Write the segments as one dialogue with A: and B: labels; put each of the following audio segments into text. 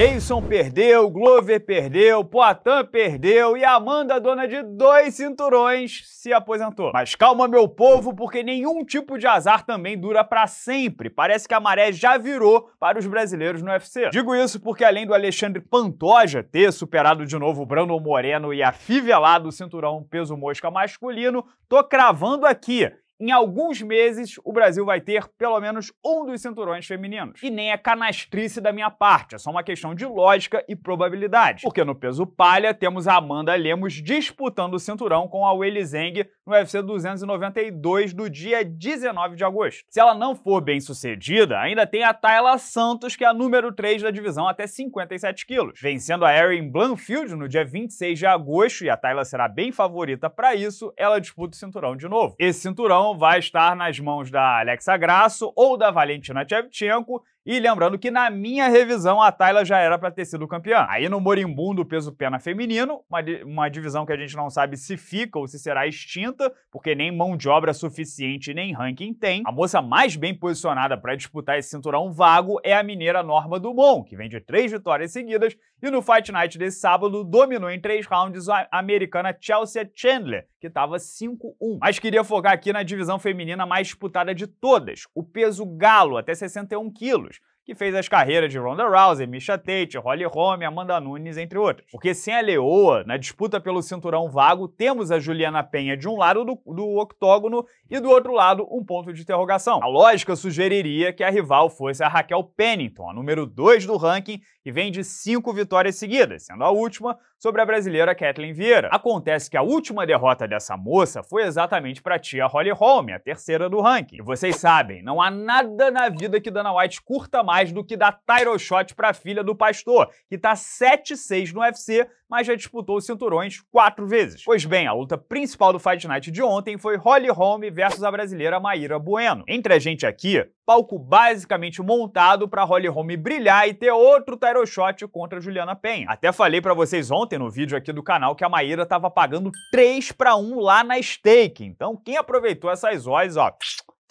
A: Davidson perdeu, Glover perdeu, Poitin perdeu e Amanda, dona de dois cinturões, se aposentou. Mas calma, meu povo, porque nenhum tipo de azar também dura para sempre. Parece que a maré já virou para os brasileiros no UFC. Digo isso porque além do Alexandre Pantoja ter superado de novo o Brando Moreno e afivelado o cinturão peso mosca masculino, tô cravando aqui em alguns meses o Brasil vai ter pelo menos um dos cinturões femininos. E nem é canastrice da minha parte, é só uma questão de lógica e probabilidade. Porque no peso palha temos a Amanda Lemos disputando o cinturão com a Weili Zeng no UFC 292 do dia 19 de agosto. Se ela não for bem sucedida, ainda tem a Tayla Santos, que é a número 3 da divisão até 57 quilos, vencendo a Erin Blanfield no dia 26 de agosto, e a Tayla será bem favorita para isso, ela disputa o cinturão de novo. Esse cinturão vai estar nas mãos da Alexa Grasso ou da Valentina Tchevchenko, e lembrando que na minha revisão a Tayla já era para ter sido campeã. Aí no morimbundo peso pena feminino, uma, uma divisão que a gente não sabe se fica ou se será extinta, porque nem mão de obra suficiente nem ranking tem. A moça mais bem posicionada para disputar esse cinturão vago é a mineira Norma Dumont, que vem de três vitórias seguidas e no Fight Night desse sábado dominou em três rounds a americana Chelsea Chandler, que estava 5-1. Mas queria focar aqui na divisão feminina mais disputada de todas, o peso galo até 61 quilos que fez as carreiras de Ronda Rousey, Misha Tate, Holly Holm, Amanda Nunes, entre outras. Porque sem a Leoa, na disputa pelo cinturão vago, temos a Juliana Penha de um lado do, do octógono e do outro lado um ponto de interrogação. A lógica sugeriria que a rival fosse a Raquel Pennington, a número 2 do ranking, que vem de cinco vitórias seguidas, sendo a última sobre a brasileira Kathleen Vieira. Acontece que a última derrota dessa moça foi exatamente para tia Holly Holm, a terceira do ranking. E vocês sabem, não há nada na vida que Dana White curta mais do que dar title shot para a filha do pastor, que tá 7-6 no UFC mas já disputou os cinturões quatro vezes. Pois bem, a luta principal do Fight Night de ontem foi Holly Holm versus a brasileira Maíra Bueno. Entre a gente aqui, palco basicamente montado para Holly Holm brilhar e ter outro title shot contra Juliana Penha. Até falei para vocês ontem no vídeo aqui do canal que a Maíra tava pagando 3 para 1 lá na stake. Então, quem aproveitou essas odds, ó,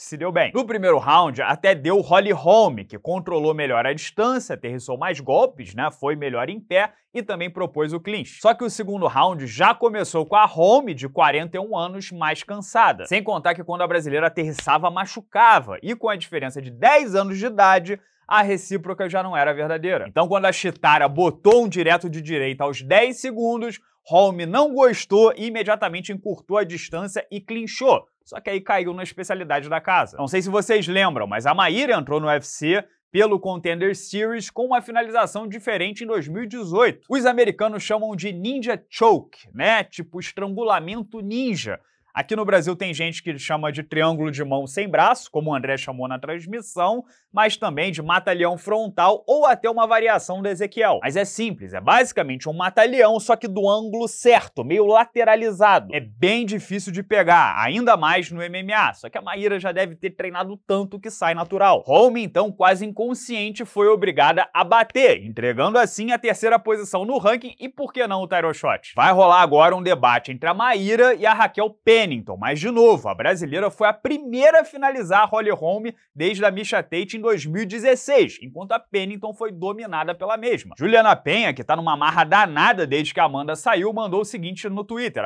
A: se deu bem. No primeiro round, até deu Holly Holm, que controlou melhor a distância, aterrissou mais golpes, né? Foi melhor em pé e também propôs o clinch. Só que o segundo round já começou com a Holm, de 41 anos, mais cansada. Sem contar que quando a brasileira aterrissava, machucava. E com a diferença de 10 anos de idade, a recíproca já não era verdadeira. Então, quando a Chitara botou um direto de direita aos 10 segundos, Holm não gostou e imediatamente encurtou a distância e clinchou só que aí caiu na especialidade da casa. Não sei se vocês lembram, mas a Maíra entrou no UFC pelo Contender Series com uma finalização diferente em 2018. Os americanos chamam de Ninja Choke, né? Tipo estrangulamento ninja Aqui no Brasil tem gente que chama de triângulo de mão sem braço, como o André chamou na transmissão, mas também de mata-leão frontal ou até uma variação do Ezequiel. Mas é simples, é basicamente um mata-leão, só que do ângulo certo, meio lateralizado. É bem difícil de pegar, ainda mais no MMA, só que a Maíra já deve ter treinado tanto que sai natural. Home, então, quase inconsciente, foi obrigada a bater, entregando assim a terceira posição no ranking e por que não o Tyro Shot? Vai rolar agora um debate entre a Maíra e a Raquel Pena Pennington, mas de novo, a brasileira foi a primeira a finalizar a Holly Holm desde a Misha Tate em 2016, enquanto a Pennington foi dominada pela mesma. Juliana Penha, que tá numa marra danada desde que a Amanda saiu, mandou o seguinte no Twitter,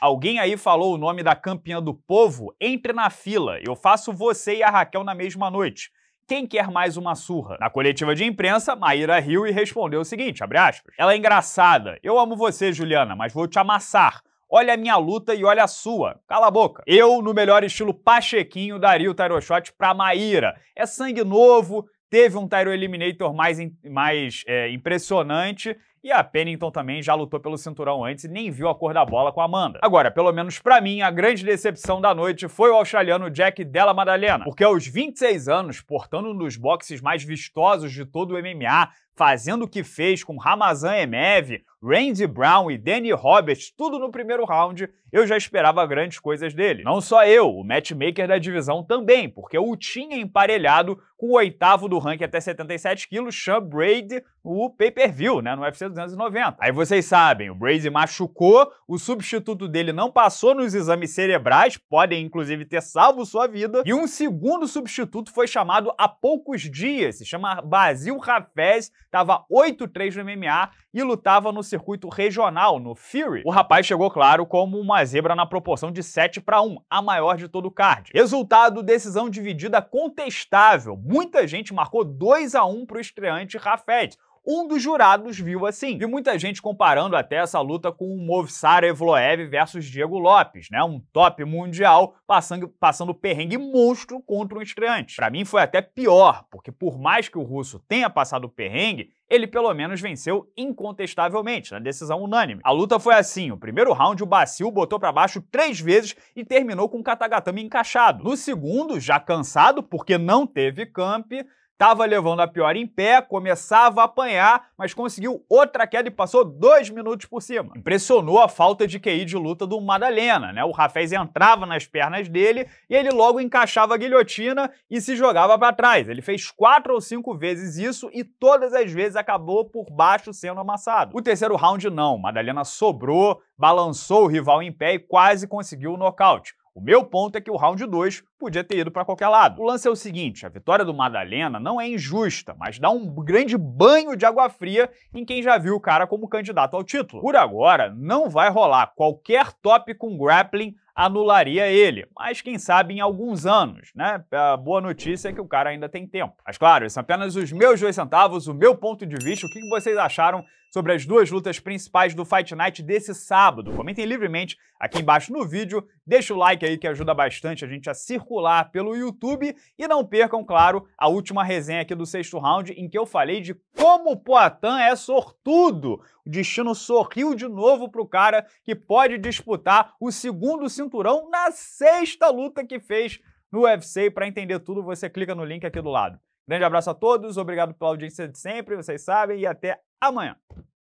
A: Alguém aí falou o nome da campeã do povo? Entre na fila, eu faço você e a Raquel na mesma noite. Quem quer mais uma surra? Na coletiva de imprensa, Maíra riu e respondeu o seguinte, aspas, Ela é engraçada. Eu amo você, Juliana, mas vou te amassar. Olha a minha luta e olha a sua. Cala a boca. Eu, no melhor estilo pachequinho, daria o Tyro Shot pra Maíra. É sangue novo, teve um Tyro Eliminator mais, mais é, impressionante e a Pennington também já lutou pelo cinturão antes e nem viu a cor da bola com a Amanda. Agora, pelo menos para mim, a grande decepção da noite foi o australiano Jack Della Madalena, porque aos 26 anos, portando um dos boxes mais vistosos de todo o MMA, fazendo o que fez com Ramazan Emev, Randy Brown e Danny Roberts, tudo no primeiro round, eu já esperava grandes coisas dele. Não só eu, o matchmaker da divisão também, porque o tinha emparelhado com o oitavo do ranking até 77 quilos, Sean Brady, o pay-per-view, né, no UFC 1990. Aí vocês sabem, o Brady machucou, o substituto dele não passou nos exames cerebrais, podem inclusive ter salvo sua vida, e um segundo substituto foi chamado há poucos dias, se chama Basil Rafez, estava 8-3 no MMA e lutava no circuito regional, no Fury. O rapaz chegou, claro, como uma zebra na proporção de 7 para 1, a maior de todo o card. Resultado, decisão dividida contestável. Muita gente marcou 2 a 1 para o estreante Rafez um dos jurados viu assim. Vi muita gente comparando até essa luta com o Movsar Evloev versus Diego Lopes, né? Um top mundial passando, passando perrengue monstro contra um estreante. Para mim foi até pior, porque por mais que o russo tenha passado perrengue, ele pelo menos venceu incontestavelmente, na decisão unânime. A luta foi assim: o primeiro round o Bacil botou para baixo três vezes e terminou com o Katagatame encaixado. No segundo, já cansado porque não teve camp, Tava levando a pior em pé, começava a apanhar, mas conseguiu outra queda e passou dois minutos por cima. Impressionou a falta de QI de luta do Madalena, né? O Rafés entrava nas pernas dele e ele logo encaixava a guilhotina e se jogava para trás. Ele fez quatro ou cinco vezes isso e todas as vezes acabou por baixo sendo amassado. O terceiro round não, Madalena sobrou, balançou o rival em pé e quase conseguiu o nocaute. O meu ponto é que o round 2 podia ter ido para qualquer lado. O lance é o seguinte: a vitória do Madalena não é injusta, mas dá um grande banho de água fria em quem já viu o cara como candidato ao título. Por agora, não vai rolar qualquer top com grappling anularia ele. Mas quem sabe em alguns anos, né? A boa notícia é que o cara ainda tem tempo. Mas claro, são é apenas os meus dois centavos, o meu ponto de vista, o que vocês acharam sobre as duas lutas principais do Fight Night desse sábado. Comentem livremente aqui embaixo no vídeo, deixa o like aí que ajuda bastante a gente a circular pelo YouTube e não percam, claro, a última resenha aqui do sexto round em que eu falei de como o Poitin é sortudo. O destino sorriu de novo para o cara que pode disputar o segundo cinturão na sexta luta que fez no UFC. E para entender tudo, você clica no link aqui do lado. Grande abraço a todos, obrigado pela audiência de sempre, vocês sabem, e até amanhã.